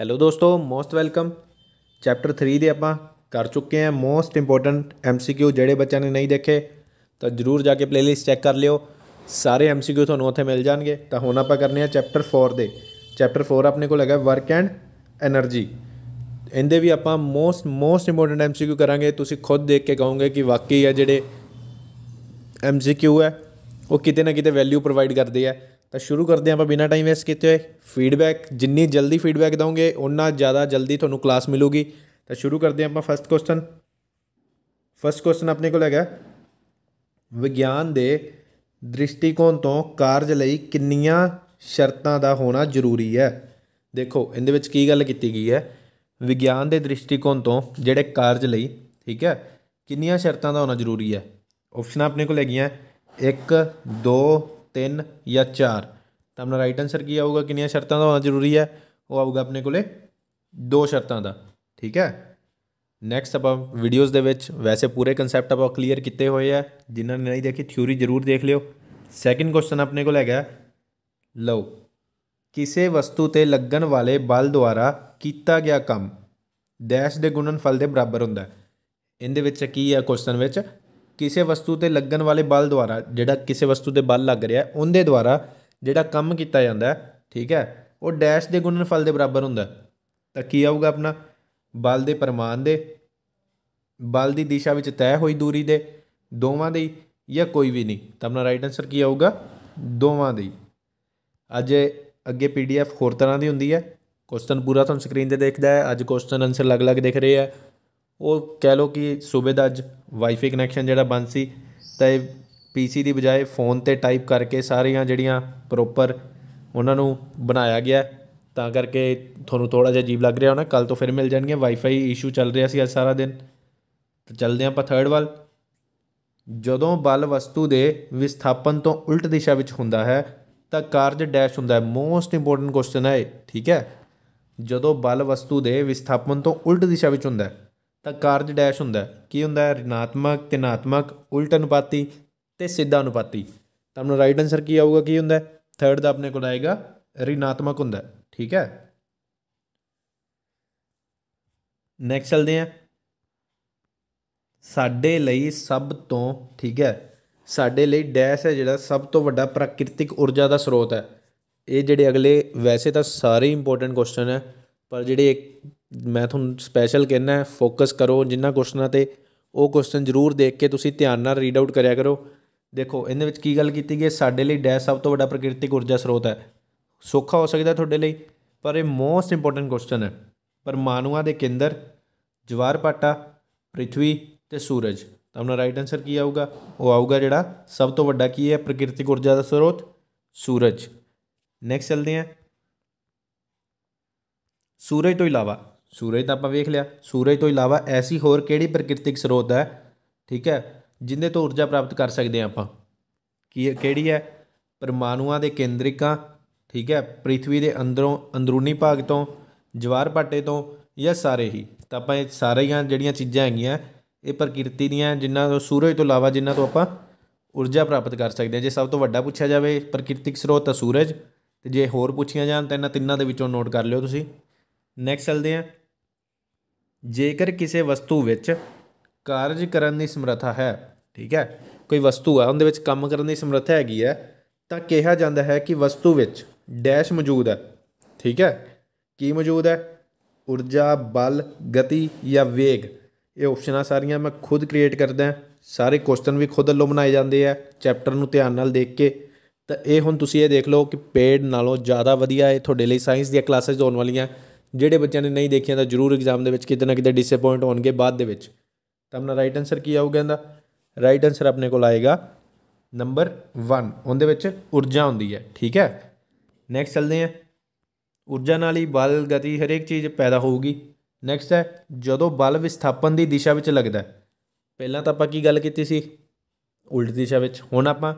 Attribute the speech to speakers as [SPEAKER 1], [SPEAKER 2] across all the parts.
[SPEAKER 1] hello ਦੋਸਤੋ most welcome chapter 3 ਦੇ ਆਪਾਂ ਕਰ ਚੁੱਕੇ ਹਾਂ ਮੋਸਟ ਇੰਪੋਰਟੈਂਟ ਐਮਸੀਕਿਊ ਜਿਹੜੇ ਬੱਚਿਆਂ ਨੇ ਨਹੀਂ ਦੇਖੇ ਤਾਂ ਜਰੂਰ ਜਾ ਕੇ ਪਲੇਲਿਸਟ ਚੈੱਕ ਕਰ ਲਿਓ ਸਾਰੇ ਐਮਸੀਕਿਊ ਤੁਹਾਨੂੰ ਉੱਥੇ ਮਿਲ ਜਾਣਗੇ ਤਾਂ ਹੁਣ ਆਪਾਂ ਕਰਨੇ ਆ ਚੈਪਟਰ 4 ਦੇ ਚੈਪਟਰ 4 ਆਪਣੇ ਕੋਲ ਹੈਗਾ ਵਰਕ ਐਂਡ એનર્ਜੀ ਇਹਦੇ ਵੀ ਆਪਾਂ ਮੋਸਟ ਮੋਸਟ ਇੰਪੋਰਟੈਂਟ ਐਮਸੀਕਿਊ ਕਰਾਂਗੇ ਤੁਸੀਂ ਖੁਦ ਦੇਖ ਕੇ ਕਹੋਗੇ ਕਿ ਵਾਕਈ ਆ ਜਿਹੜੇ ਐਮਸੀਕਿਊ ਹੈ ਉਹ ਕਿਤੇ ਨਾ ਕਿਤੇ ਵੈਲਿਊ ਪ੍ਰੋਵਾਈਡ ਕਰਦੇ ਆ ਤਾਂ ਸ਼ੁਰੂ ਕਰਦੇ ਆਪਾਂ ਬਿਨਾਂ ਟਾਈਮ ਵੇਸਟ ਕੀਤੇ ਹੋਏ ਫੀਡਬੈਕ ਜਿੰਨੀ ਜਲਦੀ ਫੀਡਬੈਕ ਦਵੋਗੇ ਉਨਾ ਜ਼ਿਆਦਾ ਜਲਦੀ ਤੁਹਾਨੂੰ ਕਲਾਸ ਮਿਲੂਗੀ ਤਾਂ ਸ਼ੁਰੂ ਕਰਦੇ ਹਾਂ ਆਪਾਂ ਫਸਟ ਕੁਐਸਚਨ ਫਸਟ ਕੁਐਸਚਨ ਆਪਣੇ ਕੋਲ ਹੈਗਾ ਵਿਗਿਆਨ ਦੇ ਦ੍ਰਿਸ਼ਟੀਕੋਣ ਤੋਂ ਕਾਰਜ ਲਈ ਕਿੰਨੀਆਂ ਸ਼ਰਤਾਂ ਦਾ ਹੋਣਾ ਜ਼ਰੂਰੀ ਹੈ ਦੇਖੋ ਇਹਦੇ ਵਿੱਚ ਕੀ ਗੱਲ ਕੀਤੀ ਗਈ ਹੈ ਵਿਗਿਆਨ ਦੇ ਦ੍ਰਿਸ਼ਟੀਕੋਣ ਤੋਂ ਜਿਹੜੇ ਕਾਰਜ ਲਈ ਠੀਕ ਹੈ ਕਿੰਨੀਆਂ ਸ਼ਰਤਾਂ ਦਾ ਹੋਣਾ ਜ਼ਰੂਰੀ ਹੈ ਆਪਸ਼ਨਾਂ ਆਪਣੇ ਕੋਲ ਹੈਗੀਆਂ 1 2 ਤਿੰਨ ਜਾਂ ਚਾਰ ਤਾਂ ਆਪਣਾ ਰਾਈਟ ਆਨਸਰ ਕੀ ਆਊਗਾ ਕਿੰਨੀਆਂ ਸ਼ਰਤਾਂ ਦਾ ਹੋਣਾ ਜ਼ਰੂਰੀ ਹੈ ਉਹ ਆਊਗਾ ਆਪਣੇ ਕੋਲੇ ਦੋ ਸ਼ਰਤਾਂ ਦਾ ਠੀਕ ਹੈ ਨੈਕਸਟ ਆਪਾਂ ਵੀਡੀਓਜ਼ ਦੇ ਵਿੱਚ ਵੈਸੇ ਪੂਰੇ ਕਨਸੈਪਟ ਆਪਾਂ ਕਲੀਅਰ ਕੀਤੇ ਹੋਏ ਆ ਜਿਨ੍ਹਾਂ ਨੇ ਨਹੀਂ ਦੇਖੀ ਥਿਊਰੀ ਜ਼ਰੂਰ ਦੇਖ ਲਿਓ ਸੈਕਿੰਡ ਕੁਐਸਚਨ ਆਪਣੇ ਕੋਲ ਹੈਗਾ ਲਓ ਕਿਸੇ ਵਸਤੂ ਤੇ ਲੱਗਣ ਵਾਲੇ ਬਲ ਦੁਆਰਾ ਕੀਤਾ ਗਿਆ ਕੰਮ ਡੈਸ਼ ਦੇ ਗੁਣਨਫਲ ਦੇ ਬਰਾਬਰ ਹੁੰਦਾ ਇਹਦੇ ਵਿੱਚ ਕੀ ਹੈ ਕੁਐਸਚਨ ਵਿੱਚ ਕਿਸੇ ਵਸਤੂ ਤੇ ਲੱਗਣ ਵਾਲੇ ਬਲ ਦੁਆਰਾ ਜਿਹੜਾ ਕਿਸੇ ਵਸਤੂ ਤੇ ਬਲ ਲੱਗ ਰਿਹਾ ਉਹਦੇ ਦੁਆਰਾ ਜਿਹੜਾ ਕੰਮ ਕੀਤਾ ਜਾਂਦਾ ਠੀਕ ਹੈ ਉਹ ਡੈਸ਼ ਦੇ ਗੁਣਨਫਲ ਦੇ ਬਰਾਬਰ ਹੁੰਦਾ ਤਾਂ ਕੀ ਆਊਗਾ ਆਪਣਾ ਬਲ ਦੇ ਪਰਮਾਨ ਦੇ ਬਲ ਦੀ ਦਿਸ਼ਾ ਵਿੱਚ ਤੈਅ ਹੋਈ ਦੂਰੀ ਦੇ ਦੋਵਾਂ ਦੇ ਜਾਂ ਕੋਈ ਵੀ ਨਹੀਂ ਤਾਂ ਆਪਣਾ ਰਾਈਟ ਆਨਸਰ ਕੀ ਆਊਗਾ ਦੋਵਾਂ ਦੇ ਅੱਜ ਅੱਗੇ ਪੀਡੀਐਫ ਹੋਰ ਤਰ੍ਹਾਂ ਦੀ ਹੁੰਦੀ ਹੈ ਕੁਐਸਚਨ ਪੂਰਾ ਤੁਹਾਨੂੰ ਸਕਰੀਨ ਤੇ ਦੇਖਦਾ ਹੈ ਅੱਜ ਕੁਐਸਚਨ ਆਨਸਰ ਅਲੱਗ-ਅਲੱਗ ਦਿਖ ਰਹੇ ਆ ਉਹ ਕਹਿ ਲੋ ਕਿ ਸੂਬੇ ਦਾ ਅੱਜ ਵਾਈਫਾਈ ਕਨੈਕਸ਼ਨ ਜਿਹੜਾ ਬੰਦ ਸੀ ਤਾਂ ਇਹ ਪੀਸੀ ਦੀ ਬਜਾਏ ਫੋਨ ਤੇ ਟਾਈਪ ਕਰਕੇ ਸਾਰੀਆਂ ਜਿਹੜੀਆਂ ਪ੍ਰੋਪਰ ਉਹਨਾਂ ਨੂੰ ਬਣਾਇਆ ਗਿਆ ਤਾਂ ਕਰਕੇ ਤੁਹਾਨੂੰ ਥੋੜਾ ਜਿਹਾ ਅਜੀਬ ਲੱਗ ਰਿਹਾ ਹੋਣਾ ਕੱਲ ਤੋਂ ਫਿਰ ਮਿਲ ਜਾਣਗੇ ਵਾਈਫਾਈ ਇਸ਼ੂ ਚੱਲ ਰਿਹਾ ਸੀ ਅੱਜ ਸਾਰਾ ਦਿਨ ਤਾਂ ਚੱਲਦੇ ਆਪਾਂ ਥਰਡ ਵੱਲ ਜਦੋਂ ਬਲ ਵਸਤੂ ਦੇ ਵਿਸਥਾਪਨ ਤੋਂ ਉਲਟ ਦਿਸ਼ਾ ਵਿੱਚ ਹੁੰਦਾ ਹੈ ਤਾਂ ਕਾਰਜ ਡੈਸ਼ ਹੁੰਦਾ ਹੈ ਮੋਸਟ ਇੰਪੋਰਟੈਂਟ ਕੁਐਸਚਨ ਹੈ ਠੀਕ ਹੈ ਜਦੋਂ ਬਲ ਵਸਤੂ ਦੇ ਵਿਸਥਾਪਨ ਤੋਂ ਉਲਟ ਦਿਸ਼ਾ ਵਿੱਚ ਹੁੰਦਾ ਹੈ ਤਾਂ ਕਾਰਜ ਡੈਸ਼ ਹੁੰਦਾ ਕੀ ਹੁੰਦਾ ਹੈ ਰਿਣਾਤਮਕ ਤਿਨਾਤਮਕ ਉਲਟ ਅਨੁਪਾਤੀ ਤੇ ਸਿੱਧਾ ਅਨੁਪਾਤੀ ਤਾਂ ਆਪਣਾ ਰਾਈਟ ਆਨਸਰ ਕੀ ਆਊਗਾ ਕੀ ਹੁੰਦਾ ਥਰਡ ਦਾ ਆਪਣੇ ਕੋਲ ਆਏਗਾ ਰਿਣਾਤਮਕ ਹੁੰਦਾ ਠੀਕ ਹੈ ਨੈਕਸਟ ਚਲਦੇ ਆ ਸਾਡੇ ਲਈ ਸਭ ਤੋਂ ਠੀਕ ਹੈ ਸਾਡੇ ਲਈ ਡੈਸ਼ ਹੈ ਜਿਹੜਾ ਸਭ ਤੋਂ ਵੱਡਾ ਪ੍ਰਕਿਰਤਿਕ ਊਰਜਾ ਦਾ ਸਰੋਤ ਹੈ ਇਹ ਜਿਹੜੇ ਅਗਲੇ ਵੈਸੇ ਤਾਂ ਸਾਰੇ ਇੰਪੋਰਟੈਂਟ ਕੁਐਸਚਨ ਹੈ ਪਰ ਜਿਹੜੇ ਮੈਂ ਤੁਹਾਨੂੰ ਸਪੈਸ਼ਲ ਕਹਿਣਾ ਫੋਕਸ ਕਰੋ ਜਿੰਨਾ ਕੁਐਸਚਨਾਂ 'ਤੇ ਉਹ ਕੁਐਸਚਨ ਜ਼ਰੂਰ ਦੇਖ ਕੇ ਤੁਸੀਂ ਧਿਆਨ ਨਾਲ ਰੀਡ ਆਊਟ ਕਰਿਆ ਕਰੋ ਦੇਖੋ ਇਹਦੇ ਵਿੱਚ ਕੀ ਗੱਲ ਕੀਤੀ ਗਈ ਸਾਡੇ ਲਈ ਡੈਸ਼ ਸਭ ਤੋਂ ਵੱਡਾ ਪ੍ਰਕਿਰਤਿਕ ਊਰਜਾ ਸਰੋਤ ਹੈ ਸੌਖਾ ਹੋ ਸਕਦਾ ਤੁਹਾਡੇ ਲਈ ਪਰ ਇਹ ਮੋਸਟ ਇੰਪੋਰਟੈਂਟ ਕੁਐਸਚਨ ਹੈ ਪਰਮਾਣੂਆਂ ਦੇ ਕੇਂਦਰ ਜਵਾਰਪਾਟਾ ਪ੍ਰithvi ਤੇ ਸੂਰਜ ਤਾਂ ਆਪਣਾ ਰਾਈਟ ਆਨਸਰ ਕੀ ਆਊਗਾ ਉਹ ਆਊਗਾ ਜਿਹੜਾ ਸਭ ਤੋਂ ਵੱਡਾ ਕੀ ਹੈ ਪ੍ਰਕਿਰਤਿਕ ਊਰਜਾ ਦਾ ਸਰੋਤ ਸੂਰਜ ਨੈਕਸਟ ਚਲਦੇ ਹਾਂ ਸੂਰਜ ਤੋਂ ਇਲਾਵਾ ਸੂਰਜ ਤਾਂ ਆਪਾਂ ਵੇਖ ਲਿਆ ਸੂਰਜ ਤੋਂ ਇਲਾਵਾ ਐਸੀ ਹੋਰ ਕਿਹੜੀ ਪ੍ਰਕਿਰਤਿਕ ਸਰੋਤ ਹੈ ਠੀਕ ਹੈ ਜਿੰਦੇ ਤੋਂ ਊਰਜਾ ਪ੍ਰਾਪਤ ਕਰ ਸਕਦੇ ਆਪਾਂ ਕੀ ਕਿਹੜੀ ਹੈ ਪਰਮਾਣੂਆਂ ਦੇ ਕੇਂਦਰਿਕਾਂ ਠੀਕ ਹੈ ਪ੍ਰithvi ਦੇ ਅੰਦਰੋਂ ਅੰਦਰੂਨੀ ਭਾਗ ਤੋਂ ਜਵਾਰ ਭਾਟੇ ਤੋਂ ਜਾਂ ਸਾਰੇ ਹੀ ਤਾਂ ਆਪਾਂ ਇਹ ਸਾਰੀਆਂ ਜਿਹੜੀਆਂ ਚੀਜ਼ਾਂ ਹੈਗੀਆਂ ਇਹ ਪ੍ਰਕਿਰਤੀ ਦੀਆਂ ਜਿਨ੍ਹਾਂ ਤੋਂ ਸੂਰਜ ਤੋਂ ਇਲਾਵਾ ਜਿਨ੍ਹਾਂ ਤੋਂ ਆਪਾਂ ਊਰਜਾ ਪ੍ਰਾਪਤ ਕਰ ਸਕਦੇ ਹਾਂ ਜੇ ਸਭ ਤੋਂ ਵੱਡਾ ਪੁੱਛਿਆ ਜਾਵੇ ਪ੍ਰਕਿਰਤਿਕ ਸਰੋਤ ਤਾਂ ਸੂਰਜ ਤੇ ਜੇ ਹੋਰ ਪੁੱਛੀਆਂ ਜਾਣ ਤਾਂ ਇਹਨਾਂ ਤਿੰਨਾਂ ਦੇ ਵਿੱਚੋਂ ਨੋਟ ਕਰ ਲਿਓ ਤੁਸੀਂ ਨੈਕਸਟ ਚਲਦੇ ਆਂ ਜੇਕਰ ਕਿਸੇ ਵਸਤੂ ਵਿੱਚ ਕਾਰਜ ਕਰਨ ਦੀ ਸਮਰੱਥਾ ਹੈ ਠੀਕ ਹੈ ਕੋਈ ਵਸਤੂ ਆ ਉਹਦੇ ਵਿੱਚ ਕੰਮ ਕਰਨ ਦੀ ਸਮਰੱਥਾ ਹੈਗੀ ਹੈ ਤਾਂ ਕਿਹਾ ਜਾਂਦਾ ਹੈ ਕਿ ਵਸਤੂ ਵਿੱਚ ਡੈਸ਼ ਮੌਜੂਦ ਹੈ ਠੀਕ ਹੈ ਕੀ ਮੌਜੂਦ ਹੈ ਊਰਜਾ ਬਲ ਗਤੀ ਜਾਂ ਵੇਗ ਇਹ ਆਪਸ਼ਨਾਂ ਸਾਰੀਆਂ ਮੈਂ ਖੁਦ ਕ੍ਰੀਏਟ ਕਰਦਾ ਹਾਂ ਸਾਰੇ ਕੁਐਸਚਨ ਵੀ ਖੁਦ ਲੋ ਬਣਾਏ ਜਾਂਦੇ ਆ ਚੈਪਟਰ ਨੂੰ ਧਿਆਨ ਨਾਲ ਦੇਖ ਕੇ ਤਾਂ ਇਹ ਹੁਣ ਤੁਸੀਂ ਇਹ ਦੇਖ ਲਓ ਕਿ ਪੇਡ ਨਾਲੋਂ ਜ਼ਿਆਦਾ ਵਧੀਆ ਹੈ ਤੁਹਾਡੇ ਲਈ ਸਾਇੰਸ ਦੀਆਂ ਕਲਾਸਾਂ ਜੋਨ ਵਾਲੀਆਂ ਜਿਹੜੇ ਬੱਚਿਆਂ ਨੇ ਨਹੀਂ ਦੇਖਿਆ ਤਾਂ ਜ਼ਰੂਰ ਐਗਜ਼ਾਮ ਦੇ ਵਿੱਚ ਕਿਤੇ ਨਾ ਕਿਤੇ ਡਿਸਪਾਇੰਟ ਹੋਣਗੇ ਬਾਅਦ ਦੇ ਵਿੱਚ ਤਾਂ ਆਪਣਾ ਰਾਈਟ ਆਨਸਰ ਕੀ ਆਊਗਾ ਇਹਦਾ ਰਾਈਟ ਆਨਸਰ ਆਪਣੇ ਕੋਲ ਆਏਗਾ ਨੰਬਰ 1 ਉਹਦੇ ਵਿੱਚ ਊਰਜਾ ਹੁੰਦੀ ਹੈ ਠੀਕ ਹੈ ਨੈਕਸਟ ਚੱਲਦੇ ਹਾਂ ਊਰਜਾ ਨਾਲ ਹੀ ਬਲ ਗਤੀ ਹਰੇਕ ਚੀਜ਼ ਪੈਦਾ ਹੋਊਗੀ ਨੈਕਸਟ ਹੈ ਜਦੋਂ ਬਲ ਵਿਸਥਾਪਨ ਦੀ ਦਿਸ਼ਾ ਵਿੱਚ ਲੱਗਦਾ ਪਹਿਲਾਂ ਤਾਂ ਆਪਾਂ ਕੀ ਗੱਲ ਕੀਤੀ ਸੀ ਉਲਟ ਦਿਸ਼ਾ ਵਿੱਚ ਹੁਣ ਆਪਾਂ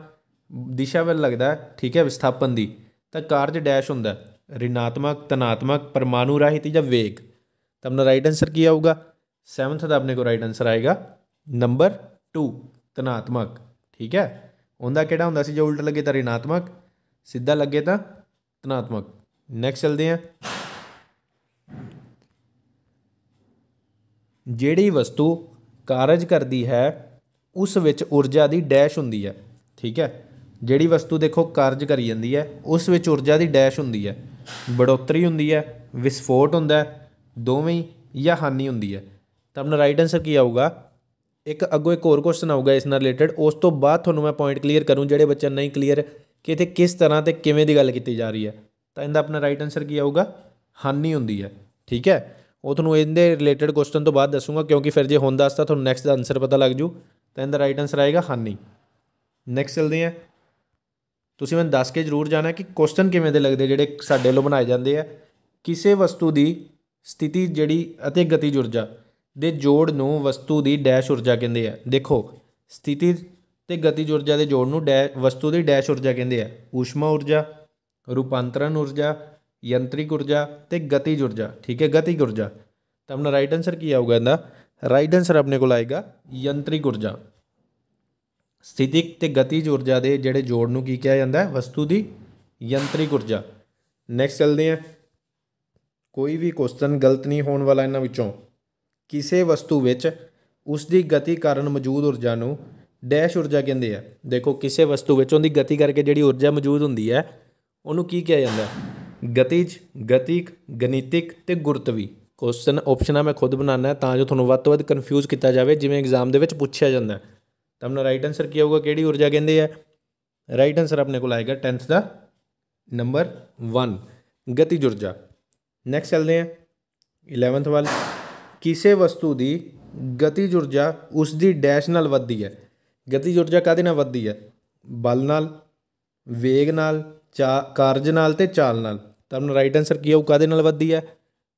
[SPEAKER 1] ਦਿਸ਼ਾ ਵੱਲ ਲੱਗਦਾ ਠੀਕ ਹੈ ਵਿਸਥਾਪਨ ਦੀ ਤਾਂ ਕਾਰਜ ਡੈਸ਼ ਹੁੰਦਾ ऋणात्मक तनात्मक परमाणु राहित या वेग तो अपना राइट आंसर क्या होगा सेवन्थ का अपने को राइट आंसर आएगा ਨੰਬਰ 2 ਤਨਾਤਮਕ ਠੀਕ ਹੈ ਉਹਦਾ ਕਿਹੜਾ ਹੁੰਦਾ ਸੀ ਜੇ ਉਲਟ ਲੱਗੇ ਤਾਂ ਰਿਣਾਤਮਕ ਸਿੱਧਾ ਲੱਗੇ ਤਾਂ ਤਨਾਤਮਕ ਨੈਕਸਟ ਚਲਦੇ ਆ ਜਿਹੜੀ ਵਸਤੂ ਕਾਰਜ ਕਰਦੀ ਹੈ ਉਸ ਵਿੱਚ ਊਰਜਾ ਦੀ ਡੈਸ਼ ਹੁੰਦੀ ਹੈ ਠੀਕ ਹੈ ਜਿਹੜੀ ਵਸਤੂ ਦੇਖੋ ਕਾਰਜ ਕਰੀ ਜਾਂਦੀ ਹੈ ਉਸ ਵਿੱਚ ਊਰਜਾ ਦੀ ਡੈਸ਼ ਹੁੰਦੀ ਹੈ ਬੜੋਤਰੀ ਹੁੰਦੀ ਹੈ ਵਿਸਫੋਟ ਹੁੰਦਾ ਦੋਵੇਂ ਹੀ ਜਾਂ ਹਾਨੀ ਹੁੰਦੀ ਹੈ ਤਾਂ ਆਪਣਾ ਰਾਈਟ ਆਨਸਰ ਕੀ ਆਊਗਾ ਇੱਕ ਅੱਗੋ ਇੱਕ ਹੋਰ ਕੁਐਸਚਨ ਆਊਗਾ ਇਸ ਨਾਲ ਰਿਲੇਟਡ ਉਸ ਤੋਂ ਬਾਅਦ ਤੁਹਾਨੂੰ ਮੈਂ ਪੁਆਇੰਟ ਕਲੀਅਰ ਕਰੂੰ ਜਿਹੜੇ ਬੱਚੇ ਨਹੀਂ ਕਲੀਅਰ ਕਿ ਇੱਥੇ ਕਿਸ ਤਰ੍ਹਾਂ ਤੇ ਕਿਵੇਂ ਦੀ ਗੱਲ ਕੀਤੀ ਜਾ ਰਹੀ ਹੈ ਤਾਂ ਇਹਦਾ ਆਪਣਾ ਰਾਈਟ ਆਨਸਰ ਕੀ ਆਊਗਾ ਹਾਨੀ ਹੁੰਦੀ ਹੈ ਠੀਕ ਹੈ ਉਹ ਤੁਹਾਨੂੰ ਇਹਦੇ ਰਿਲੇਟਡ ਕੁਐਸਚਨ ਤੋਂ ਬਾਅਦ ਦੱਸੂਗਾ ਕਿਉਂਕਿ ਫਿਰ ਜੇ ਹੁਣ ਦੱਸਤਾ ਤੁਹਾਨੂੰ ਨੈਕਸਟ ਦਾ ਆਨਸਰ ਪਤਾ ਲੱਗ ਜੂ ਤਾਂ ਇਹਦਾ ਰਾਈਟ ਆਨਸਰ ਆਏਗਾ ਹਾਨੀ ਨੈਕਸਟ ਚਲਦੇ ਹਾਂ ਤੁਸੀਂ ਮੈਨੂੰ ਦੱਸ ਕੇ ਜ਼ਰੂਰ ਜਾਣਾ ਕਿ ਕੁਐਸਚਨ ਕਿਵੇਂ ਦੇ ਲੱਗਦੇ ਜਿਹੜੇ ਸਾਡੇ ਵੱਲੋਂ ਬਣਾਏ ਜਾਂਦੇ ਆ ਕਿਸੇ ਵਸਤੂ ਦੀ ਸਥਿਤੀ ਜਿਹੜੀ ਅਤੇ ਗਤੀ ਊਰਜਾ ਦੇ ਜੋੜ ਨੂੰ ਵਸਤੂ ਦੀ ਡੈਸ਼ ਊਰਜਾ ਕਹਿੰਦੇ ਆ ਦੇਖੋ ਸਥਿਤੀ ਤੇ ਗਤੀ ਊਰਜਾ ਦੇ ਜੋੜ ਨੂੰ ਡੈ ਵਸਤੂ ਦੀ ਡੈਸ਼ ਊਰਜਾ ਕਹਿੰਦੇ ਆ ਊਸ਼ਮਾ ਊਰਜਾ ਰੂਪਾਂਤਰਣ ਊਰਜਾ ਯੰਤਰਿਕ ਊਰਜਾ ਤੇ ਗਤੀ ਊਰਜਾ ਠੀਕ ਹੈ ਗਤੀ ਊਰਜਾ ਤਾਂ ਆਪਣਾ ਰਾਈਟ ਆਨਸਰ ਕੀ ਆਊਗਾ ਇਹਦਾ ਰਾਈਟ ਆਨਸਰ ਆਪਣੇ ਕੋਲ ਆਏਗਾ ਯੰਤਰਿਕ ਊਰਜਾ ਸਥਿਤਿਕ ਤੇ ਗਤੀਜ ਊਰਜਾ ਦੇ ਜਿਹੜੇ ਜੋੜ ਨੂੰ ਕੀ ਕਿਹਾ ਜਾਂਦਾ ਹੈ ਵਸਤੂ ਦੀ ਯੰਤਰਿਕ ਊਰਜਾ ਨੈਕਸਟ ਚੱਲਦੇ ਹਾਂ ਕੋਈ ਵੀ ਕੁਐਸਚਨ ਗਲਤ ਨਹੀਂ ਹੋਣ ਵਾਲਾ ਇਹਨਾਂ ਵਿੱਚੋਂ ਕਿਸੇ ਵਸਤੂ ਵਿੱਚ ਉਸ ਦੀ ਗਤੀ ਕਾਰਨ ਮੌਜੂਦ ਊਰਜਾ ਨੂੰ ਡੈਸ਼ ਊਰਜਾ ਕਹਿੰਦੇ ਆ ਦੇਖੋ ਕਿਸੇ ਵਸਤੂ ਵਿੱਚ ਉਹਦੀ ਗਤੀ ਕਰਕੇ ਜਿਹੜੀ ਊਰਜਾ ਮੌਜੂਦ ਹੁੰਦੀ ਹੈ ਉਹਨੂੰ ਕੀ ਕਿਹਾ ਜਾਂਦਾ ਗਤੀਜ ਗਤੀਕ ਗਣਿਤਿਕ ਤੇ ਗੁਰਤਵੀ ਕੁਐਸਚਨ ਆਪਸ਼ਨਾਂ ਮੈਂ ਖੁਦ ਬਣਾਉਣਾ ਤਾਂ ਜੋ ਤੁਹਾਨੂੰ ਵੱਧ ਤੋਂ ਵੱਧ ਕਨਫਿਊਜ਼ ਕੀਤਾ ਜਾਵੇ ਜਿਵੇਂ ਐਗਜ਼ਾਮ ਦੇ ਵਿੱਚ ਪੁੱਛਿਆ ਜਾਂਦਾ ਹੈ ਤਾਂ ਆਪਣਾ ਰਾਈਟ ਆਨਸਰ ਕੀ होगा ਕਿਹੜੀ ਊਰਜਾ ਕਹਿੰਦੇ ਆ ਰਾਈਟ ਆਨਸਰ ਆਪਣੇ ਕੋਲ ਆਏਗਾ 10th ਦਾ ਨੰਬਰ 1 ਗਤੀ ਊਰਜਾ ਨੈਕਸਟ ਚੱਲਦੇ ਆ 11th ਵੱਲ ਕਿਸੇ ਵਸਤੂ ਦੀ ਗਤੀ ਊਰਜਾ ਉਸ ਦੀ ਡੈਸ਼ ਨਾਲ ਵੱਧਦੀ ਹੈ ਗਤੀ ਊਰਜਾ ਕਾਦੇ ਨਾਲ ਵੱਧਦੀ ਹੈ ਬਲ ਨਾਲ ਵੇਗ ਨਾਲ ਕਾਰਜ ਨਾਲ ਤੇ ਚਾਲ ਨਾਲ ਤਾਂ ਆਪਣਾ ਰਾਈਟ ਆਨਸਰ ਕੀ ਆਊ ਕਾਦੇ ਨਾਲ ਵੱਧਦੀ ਹੈ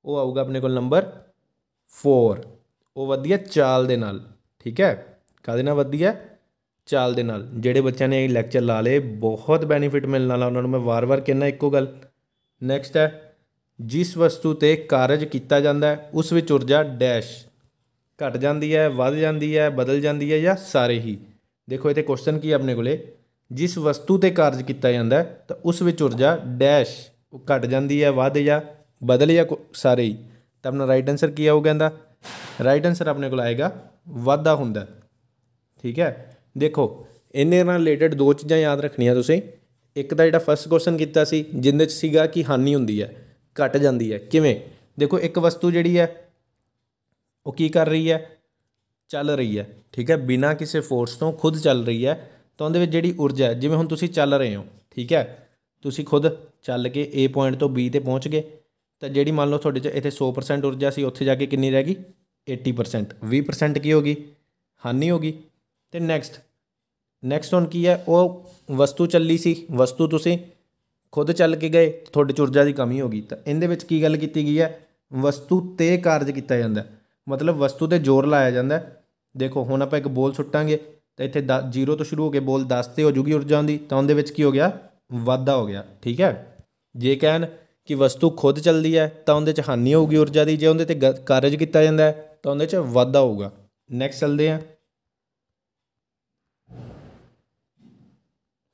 [SPEAKER 1] ਉਹ ਆਊਗਾ ਆਪਣੇ ਕੋਲ ਨੰਬਰ 4 ਉਹ ਵੱਧਦੀ ਹੈ ਚਾਲ ਦੇ ਨਾਲ ਠੀਕ ਹੈ ਕਾਦੇ ਨਾਲ ਵੱਧਦੀ ਹੈ ਚਾਲ ਦੇ ਨਾਲ ਜਿਹੜੇ ਬੱਚਿਆਂ ਨੇ ਇਹ ਲੈਕਚਰ ਲਾ ਲਏ ਬਹੁਤ ਬੈਨੀਫਿਟ ਮਿਲਣ ਵਾਲਾ ਉਹਨਾਂ ਨੂੰ ਮੈਂ ਵਾਰ-ਵਾਰ ਕਹਿਣਾ ਇੱਕੋ ਗੱਲ ਨੈਕਸਟ ਹੈ ਜਿਸ ਵਸਤੂ ਤੇ ਕਾਰਜ ਕੀਤਾ ਜਾਂਦਾ ਹੈ ਉਸ ਵਿੱਚ ਊਰਜਾ ਡੈਸ਼ ਘਟ ਜਾਂਦੀ ਹੈ ਵੱਧ ਜਾਂਦੀ ਹੈ ਬਦਲ ਜਾਂਦੀ ਹੈ ਜਾਂ ਸਾਰੇ ਹੀ ਦੇਖੋ ਇੱਥੇ ਕੁਐਸਚਨ ਕੀ ਆਪਣੇ ਕੋਲੇ ਜਿਸ ਵਸਤੂ ਤੇ ਕਾਰਜ ਕੀਤਾ ਜਾਂਦਾ ਤਾਂ ਉਸ ਵਿੱਚ ਊਰਜਾ ਡੈਸ਼ ਉਹ ਘਟ ਜਾਂਦੀ ਹੈ ਵੱਧ ਜਾਂ ਬਦਲ ਜਾਂ ਸਾਰੇ ਹੀ ਤਾਂ ਆਪਣਾ ਰਾਈਟ ਆਨਸਰ ਕੀ ਆਊਗਾ ਇਹਦਾ ਰਾਈਟ ਆਨਸਰ ਆਪਣੇ ਕੋਲ ਆਏਗਾ ਵਾਧਾ ਹੁੰਦਾ ਠੀਕ ਹੈ ਦੇਖੋ ਇਹਨੇ ਨਾਲ ਰਿਲੇਟਡ ਦੋ ਚੀਜ਼ਾਂ ਯਾਦ ਰੱਖਣੀਆਂ ਤੁਸੀਂ ਇੱਕ ਤਾਂ ਜਿਹੜਾ ਫਸਟ ਕੁਐਸਚਨ ਕੀਤਾ ਸੀ ਜਿੰਦੇ ਚ ਸੀਗਾ ਕਿ ਹਾਨੀ ਹੁੰਦੀ ਹੈ ਘਟ ਜਾਂਦੀ ਹੈ ਕਿਵੇਂ ਦੇਖੋ ਇੱਕ ਵਸਤੂ ਜਿਹੜੀ ਹੈ ਉਹ ਕੀ ਕਰ ਰਹੀ ਹੈ ਚੱਲ ਰਹੀ ਹੈ ਠੀਕ ਹੈ ਬਿਨਾਂ ਕਿਸੇ ਫੋਰਸ ਤੋਂ ਖੁਦ ਚੱਲ ਰਹੀ ਹੈ ਤਾਂ ਉਹਦੇ ਵਿੱਚ ਜਿਹੜੀ ਊਰਜਾ ਜਿਵੇਂ ਹੁਣ ਤੁਸੀਂ ਚੱਲ ਰਹੇ ਹੋ ਠੀਕ ਹੈ ਤੁਸੀਂ ਖੁਦ ਚੱਲ ਕੇ A ਪੁਆਇੰਟ ਤੋਂ B ਤੇ ਪਹੁੰਚ ਗਏ ਤਾਂ ਜਿਹੜੀ ਮੰਨ ਲਓ ਤੁਹਾਡੇ ਚ ਇੱਥੇ 100% ਊਰਜਾ ਸੀ ਉੱਥੇ ਜਾ ਕੇ ਕਿੰਨੀ ਰਹਿ ਗਈ 80% 20% ਕੀ ਹੋਗੀ ਹਾਨੀ ਹੋਗੀ ਤੇ ਨੈਕਸਟ ਨੈਕਸਟ ਹੁਣ ਕੀ ਹੈ ਉਹ ਵਸਤੂ ਚੱਲੀ ਸੀ ਵਸਤੂ ਤੁਸੀਂ ਖੁਦ ਚੱਲ ਕੇ ਗਏ ਤੁਹਾਡੇ ਚੁਰਜਾ ਦੀ ਕਮੀ ਹੋ ਗਈ ਤਾਂ ਇਹਦੇ ਵਿੱਚ ਕੀ ਗੱਲ ਕੀਤੀ ਗਈ ਹੈ ਵਸਤੂ ਤੇ ਕਾਰਜ ਕੀਤਾ ਜਾਂਦਾ ਮਤਲਬ ਵਸਤੂ ਤੇ ਜ਼ੋਰ ਲਾਇਆ ਜਾਂਦਾ ਦੇਖੋ ਹੁਣ ਆਪਾਂ ਇੱਕ ਬੋਲ ਸੁੱਟਾਂਗੇ ਤਾਂ ਇੱਥੇ 0 ਤੋਂ ਸ਼ੁਰੂ ਹੋ ਕੇ ਬੋਲ 10 ਤੇ ਹੋ ਜੂਗੀ ਊਰਜਾ ਦੀ ਤਾਂ ਉਹਦੇ ਵਿੱਚ ਕੀ ਹੋ ਗਿਆ ਵਾਧਾ ਹੋ ਗਿਆ ਠੀਕ ਹੈ ਜੇ ਕਹਿਣ ਕਿ ਵਸਤੂ ਖੁਦ ਚੱਲਦੀ ਹੈ ਤਾਂ ਉਹਦੇ ਚ ਹਾਨੀ ਹੋਊਗੀ ਊਰਜਾ ਦੀ ਜੇ ਉਹਦੇ ਤੇ ਕਾਰਜ ਕੀਤਾ ਜਾਂਦਾ ਤਾਂ ਉਹਦੇ ਚ ਵਾਧਾ ਹੋਊਗਾ ਨੈਕਸਟ ਚੱਲਦੇ ਆਂ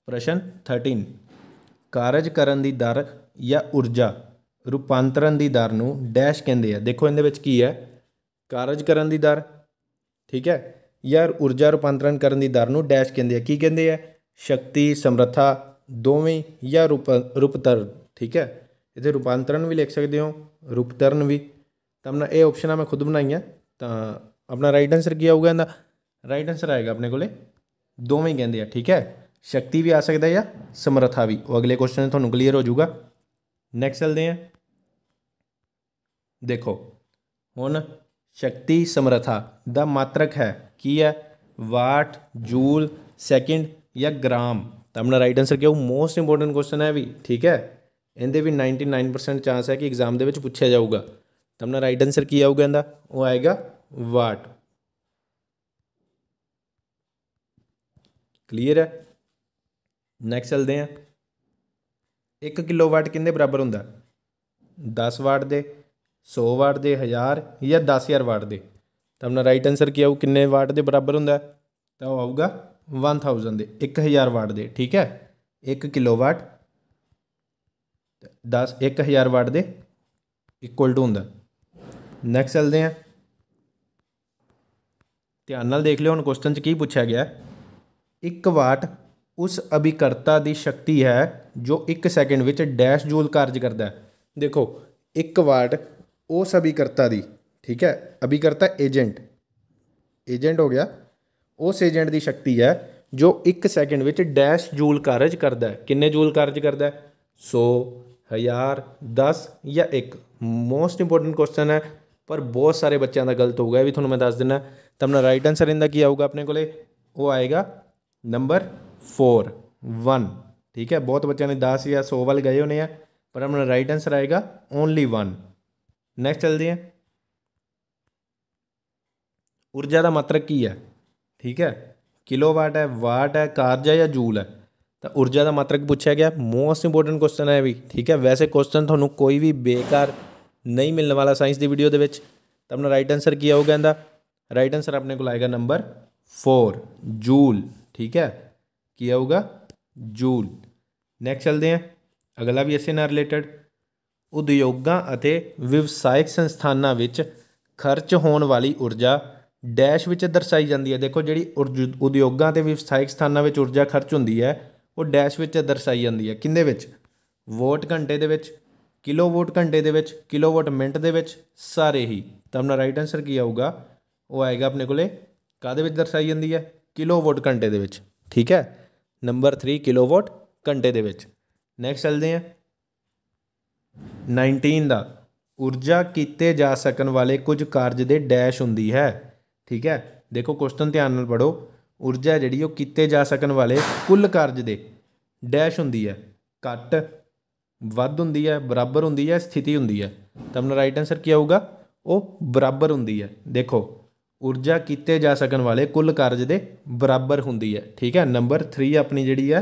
[SPEAKER 1] ਪ੍ਰਸ਼ਨ 13 ਕਾਰਜ ਕਰਨ ਦੀ ਦਰ ਜਾਂ ਊਰਜਾ ਰੂਪਾਂਤਰਣ ਦੀ ਦਰ ਨੂੰ ਡੈਸ਼ ਕਹਿੰਦੇ ਆ ਦੇਖੋ ਇਹਦੇ ਵਿੱਚ ਕੀ ਹੈ ਕਾਰਜ ਕਰਨ ਦੀ ਦਰ ਠੀਕ ਹੈ ਜਾਂ ਊਰਜਾ ਰੂਪਾਂਤਰਣ ਕਰਨ ਦੀ ਦਰ ਨੂੰ ਡੈਸ਼ ਕਹਿੰਦੇ ਆ ਕੀ ਕਹਿੰਦੇ ਆ ਸ਼ਕਤੀ ਸਮਰੱਥਾ ਦੋਵੇਂ ਜਾਂ ਰੂਪ ਰੂਪਤਰ ਠੀਕ ਹੈ ਇਹਦੇ ਰੂਪਾਂਤਰਣ ਵੀ ਲਿਖ ਸਕਦੇ ਹੋ ਰੂਪਤਰਨ ਵੀ ਤਾਂ ਮੈਂ ਇਹ ਆਪਸ਼ਨਾਂ ਮੈਂ ਖੁਦ ਬਣਾਈਆਂ ਤਾਂ ਆਪਣਾ ਰਾਈਟ ਆਨਸਰ ਕੀ ਆਊਗਾ ਇਹਦਾ ਰਾਈਟ ਆਨਸਰ ਆਏਗਾ ਆਪਣੇ ਕੋਲੇ ਦੋਵੇਂ ਕਹਿੰਦੇ ਆ ਠੀਕ ਹੈ ਸ਼ਕਤੀ ਵੀ ਆ ਸਕਦਾ ਜਾਂ ਸਮਰੱਥਾ ਵੀ ਉਹ ਅਗਲੇ ਕੁਐਸਚਨ ਤੁਹਾਨੂੰ ਕਲੀਅਰ ਹੋ ਜਾਊਗਾ ਨੈਕਸਟ ਚਲਦੇ ਹਾਂ ਦੇਖੋ ਹੁਣ ਸ਼ਕਤੀ ਸਮਰੱਥਾ ਦਾ ਮਾਤਰਕ ਹੈ ਕੀ ਹੈ ਵਾਟ ਜੂਲ ਸੈਕਿੰਡ ਜਾਂ ਗ੍ਰਾਮ ਤਾਂ ਆਪਣਾ ਰਾਈਟ ਆਨਸਰ ਕਿਉਂ ਮੋਸਟ ਇੰਪੋਰਟੈਂਟ ਕੁਐਸਚਨ ਹੈ ਵੀ ਠੀਕ ਹੈ ਇਹਦੇ ਵੀ 99% ਚਾਂਸ ਹੈ ਕਿ ਐਗਜ਼ਾਮ ਦੇ ਵਿੱਚ ਪੁੱਛਿਆ ਜਾਊਗਾ ਤਾਂ ਆਪਣਾ ਰਾਈਟ ਆਨਸਰ ਕੀ ਆਊਗਾ ਇਹਦਾ ਉਹ ਆਏਗਾ ਵਾਟ ਕਲੀਅਰ ਹੈ ਨੈਕਸਟ ਚਲਦੇ ਆ 1 ਕਿਲੋਵਾਟ ਕਿੰਨੇ ਬਰਾਬਰ ਹੁੰਦਾ 10 ਵਾਟ ਦੇ 100 ਵਾਟ ਦੇ 1000 ਜਾਂ 10000 ਵਾਟ ਦੇ ਤਾਂ ਆਪਣਾ ਰਾਈਟ ਆਨਸਰ ਕੀ ਆਊ ਕਿੰਨੇ ਵਾਟ ਦੇ ਬਰਾਬਰ ਹੁੰਦਾ ਤਾਂ ਉਹ ਆਊਗਾ 1000 ਦੇ 1000 ਵਾਟ ਦੇ ਠੀਕ ਹੈ 1 ਕਿਲੋਵਾਟ 10 1000 ਵਾਟ ਦੇ ਇਕੁਅਲ ਟੂ ਹੁੰਦਾ ਨੈਕਸਟ ਚਲਦੇ ਆ ਧਿਆਨ ਨਾਲ ਦੇਖ ਲਿਓ ਹੁਣ ਕੁਐਸਚਨ 'ਚ ਕੀ ਪੁੱਛਿਆ ਗਿਆ 1 ਵਾਟ ਉਸ ਅਭਿਕਰਤਾ ਦੀ ਸ਼ਕਤੀ ਹੈ ਜੋ 1 ਸੈਕਿੰਡ ਵਿੱਚ ਡੈਸ਼ ਜੂਲ ਕਾਰਜ ਕਰਦਾ ਹੈ ਦੇਖੋ 1 ਵਾਟ ਉਸ ਅਭਿਕਰਤਾ ਦੀ ਠੀਕ ਹੈ ਅਭਿਕਰਤਾ ਏਜੰਟ ਏਜੰਟ ਹੋ ਗਿਆ ਉਸ ਏਜੰਟ ਦੀ ਸ਼ਕਤੀ ਹੈ ਜੋ 1 ਸੈਕਿੰਡ ਵਿੱਚ ਡੈਸ਼ ਜੂਲ ਕਾਰਜ ਕਰਦਾ ਹੈ ਕਿੰਨੇ ਜੂਲ ਕਾਰਜ ਕਰਦਾ ਹੈ 100 1000 10 ਜਾਂ 1 ਮੋਸਟ ਇੰਪੋਰਟੈਂਟ ਕੁਐਸਚਨ ਹੈ ਪਰ ਬਹੁਤ ਸਾਰੇ ਬੱਚਿਆਂ ਦਾ ਗਲਤ ਹੋ ਗਿਆ ਵੀ ਤੁਹਾਨੂੰ ਮੈਂ ਦੱਸ ਦਿੰਦਾ ਤਾਂ ਆਪਣਾ ਰਾਈਟ ਆਨਸਰ ਇਹਦਾ ਕੀ ਆਊਗਾ ਆਪਣੇ ਕੋਲੇ ਉਹ ਆਏਗਾ ਨੰਬਰ 4 1 ਠੀਕ ਹੈ ਬਹੁਤ ਬੱਚਿਆਂ ਨੇ 10 ਜਾਂ 100 ਵੱਲ ਗਏ ਹੋਣੇ ਆ ਪਰ ਆਪਣਾ ਰਾਈਟ ਆਨਸਰ ਆਏਗਾ ਓਨਲੀ 1 ਨੈਕਸਟ ਚਲਦੇ ਹਾਂ ਊਰਜਾ ਦਾ ਮਾਤਰਕ ਕੀ ਹੈ ਠੀਕ ਹੈ ਕਿਲੋਵਾਟ ਹੈ ਵਾਟ ਹੈ ਕਾਰਜ ਹੈ ਜਾਂ ਜੂਲ ਹੈ ਤਾਂ ਊਰਜਾ ਦਾ ਮਾਤਰਕ ਪੁੱਛਿਆ ਗਿਆ ਮੋਸਟ ਇੰਪੋਰਟੈਂਟ ਕੁਐਸਚਨ ਹੈ ਵੀ ਠੀਕ ਹੈ ਵੈਸੇ ਕੁਐਸਚਨ ਤੁਹਾਨੂੰ ਕੋਈ ਵੀ ਬੇਕਾਰ ਨਹੀਂ ਮਿਲਣ ਵਾਲਾ ਸਾਇੰਸ ਦੀ ਵੀਡੀਓ ਦੇ ਵਿੱਚ ਤਾਂ ਆਪਣਾ ਰਾਈਟ ਆਨਸਰ ਕੀ ਆਊਗਾ ਇਹਦਾ ਰਾਈਟ ਆਨਸਰ ਆਪਣੇ ਕੋਲ ਆਏਗਾ ਨੰਬਰ 4 ਜੂਲ ਠੀਕ ਹੈ ਕੀ ਆਊਗਾ ਜੂਲ ਨੈਕਸਟ ਚਲਦੇ ਹਾਂ ਅਗਲਾ ਵੀ ਇਸੇ ਨਾਲ ਰਿਲੇਟਡ ਉਦਯੋਗਾਂ ਅਤੇ ਵਿਵਸਾਇਕ ਸੰਸਥਾਨਾਂ ਵਿੱਚ ਖਰਚ ਹੋਣ ਵਾਲੀ ਊਰਜਾ ਡੈਸ਼ ਵਿੱਚ ਦਰਸਾਈ ਜਾਂਦੀ ਹੈ ਦੇਖੋ ਜਿਹੜੀ ਉਦਯੋਗਾਂ ਤੇ ਵਿਵਸਾਇਕ ਸਥਾਨਾਂ ਵਿੱਚ ਊਰਜਾ ਖਰਚ ਹੁੰਦੀ ਹੈ ਉਹ ਡੈਸ਼ ਵਿੱਚ ਦਰਸਾਈ ਜਾਂਦੀ ਹੈ ਕਿੰਦੇ ਵਿੱਚ ਵੋਟ ਘੰਟੇ ਦੇ ਵਿੱਚ ਕਿਲੋਵਾਟ ਘੰਟੇ ਦੇ ਵਿੱਚ ਕਿਲੋਵਾਟ ਮਿੰਟ ਦੇ ਵਿੱਚ ਸਾਰੇ ਹੀ ਤਾਂ ਆਪਣਾ ਰਾਈਟ ਆਨਸਰ ਕੀ ਆਊਗਾ ਉਹ ਆਏਗਾ ਆਪਣੇ ਕੋਲੇ ਕਾਦੇ ਵਿੱਚ ਦਰਸਾਈ ਜਾਂਦੀ ਹੈ ਕਿਲੋਵਾਟ ਘੰਟੇ ਦੇ ਵਿੱਚ ਠੀਕ ਹੈ ਨੰਬਰ 3 ਕਿਲੋਵਾਟ ਘੰਟੇ ਦੇ ਵਿੱਚ ਨੈਕਸਟ ਚੱਲਦੇ ਹਾਂ 19 ਦਾ ਊਰਜਾ ਕੀਤੇ ਜਾ ਸਕਣ ਵਾਲੇ ਕੁਝ ਕਾਰਜ ਦੇ ਡੈਸ਼ ਹੁੰਦੀ ਹੈ ਠੀਕ ਹੈ ਦੇਖੋ ਕੁਐਸਚਨ ਧਿਆਨ ਨਾਲ ਪੜੋ ਊਰਜਾ ਜਿਹੜੀ ਉਹ ਕੀਤੇ ਜਾ ਸਕਣ ਵਾਲੇ ਕੁੱਲ ਕਾਰਜ ਦੇ ਡੈਸ਼ ਹੁੰਦੀ ਹੈ ਘਟ ਵੱਧ ਹੁੰਦੀ ਹੈ ਬਰਾਬਰ ਹੁੰਦੀ ਹੈ ਸਥਿਤੀ ਹੁੰਦੀ ਹੈ ਤਾਂ ਆਪਣਾ ਰਾਈਟ ਆਨਸਰ ਕੀ ਆਊਗਾ ਉਹ ਬਰਾਬਰ ਹੁੰਦੀ ਹੈ ਦੇਖੋ ऊर्जा किए जा सकन वाले कुल कार्ज के बराबर होंगी है ठीक है नंबर थ्री अपनी जी है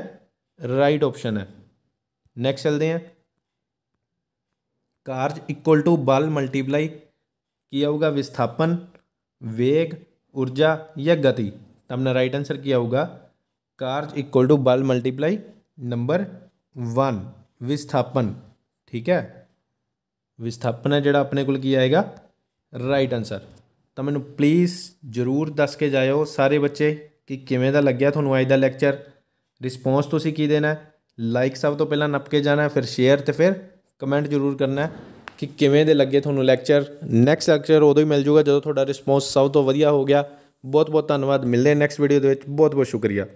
[SPEAKER 1] राइट ऑप्शन है नैक्सट चलते हैं कार्ज इक्वल टू बल मल्टीप्लाई की आऊगा विस्थापन वेग ऊर्जा या गति तो अपना राइट आंसर की आऊगा कार्ज इक्वल टू बल मल्टीप्लाई नंबर वन विस्थापन ठीक है विस्थापन है जोड़ा अपने को आएगा राइट आंसर ਤਾਂ ਮੈਨੂੰ ਪਲੀਜ਼ ਜ਼ਰੂਰ ਦੱਸ ਕੇ ਜਾਇਓ ਸਾਰੇ ਬੱਚੇ ਕਿ ਕਿਵੇਂ ਦਾ ਲੱਗਿਆ ਤੁਹਾਨੂੰ ਅੱਜ ਦਾ ਲੈਕਚਰ ਰਿਸਪੌਂਸ ਤੁਸੀਂ ਕੀ ਦੇਣਾ ਲਾਈਕ ਸਭ ਤੋਂ ਪਹਿਲਾਂ ਨੱਪ ਕੇ ਜਾਣਾ ਫਿਰ ਸ਼ੇਅਰ ਤੇ ਫਿਰ ਕਮੈਂਟ ਜ਼ਰੂਰ ਕਰਨਾ ਕਿ ਕਿਵੇਂ ਦੇ ਲੱਗੇ ਤੁਹਾਨੂੰ ਲੈਕਚਰ ਨੈਕਸਟ ਲੈਕਚਰ ਉਦੋਂ ਹੀ ਮਿਲ ਜੂਗਾ ਜਦੋਂ ਤੁਹਾਡਾ ਰਿਸਪੌਂਸ ਸਭ ਤੋਂ ਵਧੀਆ ਹੋ ਗਿਆ ਬਹੁਤ ਬਹੁਤ ਧੰਨਵਾਦ ਮਿਲਦੇ ਨੈਕਸਟ ਵੀਡੀਓ ਦੇ ਵਿੱਚ ਬਹੁਤ ਬਹੁਤ ਸ਼ੁਕਰੀਆ